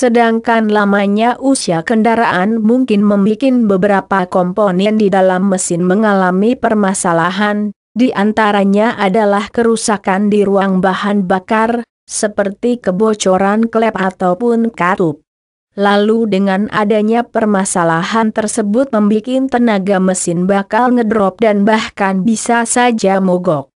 Sedangkan lamanya usia kendaraan mungkin membuat beberapa komponen di dalam mesin mengalami permasalahan, di antaranya adalah kerusakan di ruang bahan bakar, seperti kebocoran klep ataupun katup. Lalu dengan adanya permasalahan tersebut membuat tenaga mesin bakal ngedrop dan bahkan bisa saja mogok.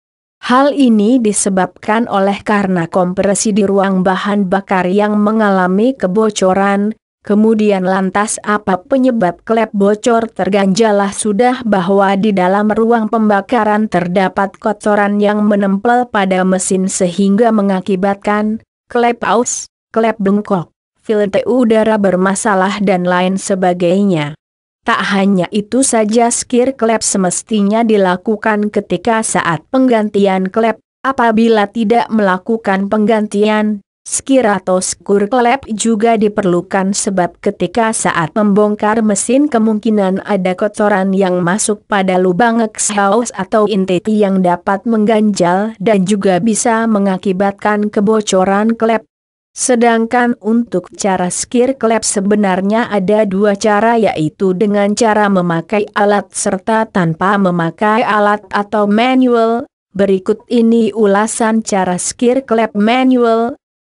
Hal ini disebabkan oleh karena kompresi di ruang bahan bakar yang mengalami kebocoran, kemudian lantas apa penyebab klep bocor terganjalah sudah bahwa di dalam ruang pembakaran terdapat kotoran yang menempel pada mesin sehingga mengakibatkan klep aus, klep bengkok, filter udara bermasalah dan lain sebagainya. Tak hanya itu saja skir klep semestinya dilakukan ketika saat penggantian klep, apabila tidak melakukan penggantian, skir atau skur klep juga diperlukan sebab ketika saat membongkar mesin kemungkinan ada kotoran yang masuk pada lubang exhaust atau intake yang dapat mengganjal dan juga bisa mengakibatkan kebocoran klep, Sedangkan untuk cara skir klep sebenarnya ada dua cara yaitu dengan cara memakai alat serta tanpa memakai alat atau manual. Berikut ini ulasan cara skir klep manual.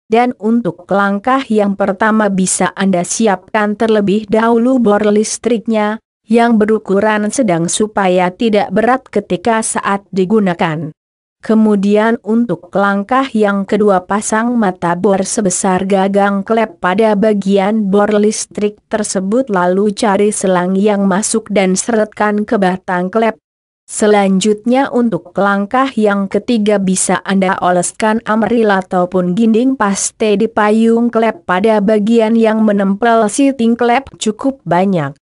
Dan untuk langkah yang pertama bisa Anda siapkan terlebih dahulu bor listriknya, yang berukuran sedang supaya tidak berat ketika saat digunakan. Kemudian untuk langkah yang kedua pasang mata bor sebesar gagang klep pada bagian bor listrik tersebut lalu cari selang yang masuk dan seretkan ke batang klep. Selanjutnya untuk langkah yang ketiga bisa Anda oleskan amril ataupun ginding paste di payung klep pada bagian yang menempel siting klep cukup banyak.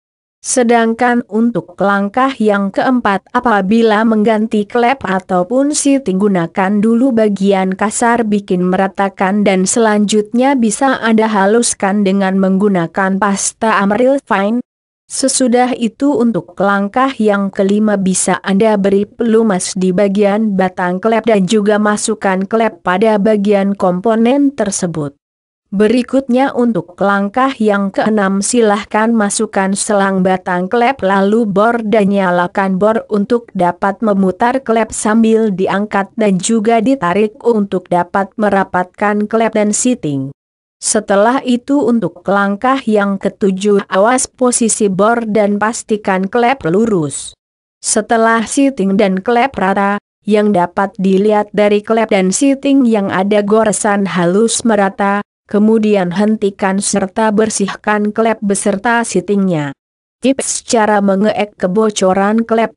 Sedangkan untuk langkah yang keempat apabila mengganti klep ataupun siting gunakan dulu bagian kasar bikin meratakan dan selanjutnya bisa Anda haluskan dengan menggunakan pasta Amril Fine. Sesudah itu untuk langkah yang kelima bisa Anda beri pelumas di bagian batang klep dan juga masukkan klep pada bagian komponen tersebut. Berikutnya untuk langkah yang keenam silahkan masukkan selang batang klep lalu bor dan nyalakan bor untuk dapat memutar klep sambil diangkat dan juga ditarik untuk dapat merapatkan klep dan seating. Setelah itu untuk langkah yang ketujuh awas posisi bor dan pastikan klep lurus. Setelah seating dan klep rata, yang dapat dilihat dari klep dan seating yang ada goresan halus merata, Kemudian hentikan serta bersihkan klep beserta sitingnya. Tips cara mengeek kebocoran klep.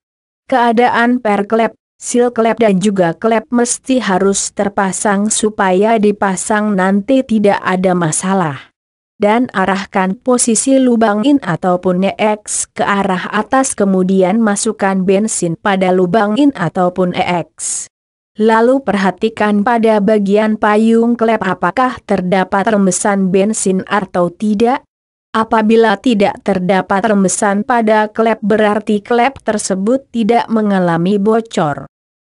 Keadaan per klep, seal klep dan juga klep mesti harus terpasang supaya dipasang nanti tidak ada masalah. Dan arahkan posisi lubang in ataupun EX ke arah atas kemudian masukkan bensin pada lubang in ataupun EX. Lalu perhatikan pada bagian payung klep apakah terdapat rembesan bensin atau tidak. Apabila tidak terdapat rembesan pada klep berarti klep tersebut tidak mengalami bocor.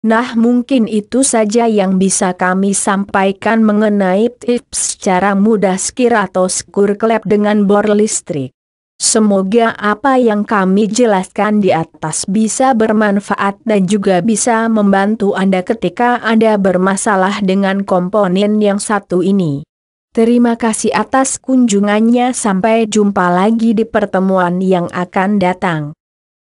Nah mungkin itu saja yang bisa kami sampaikan mengenai tips cara mudah skir atau skur klep dengan bor listrik. Semoga apa yang kami jelaskan di atas bisa bermanfaat dan juga bisa membantu Anda ketika Anda bermasalah dengan komponen yang satu ini. Terima kasih atas kunjungannya sampai jumpa lagi di pertemuan yang akan datang.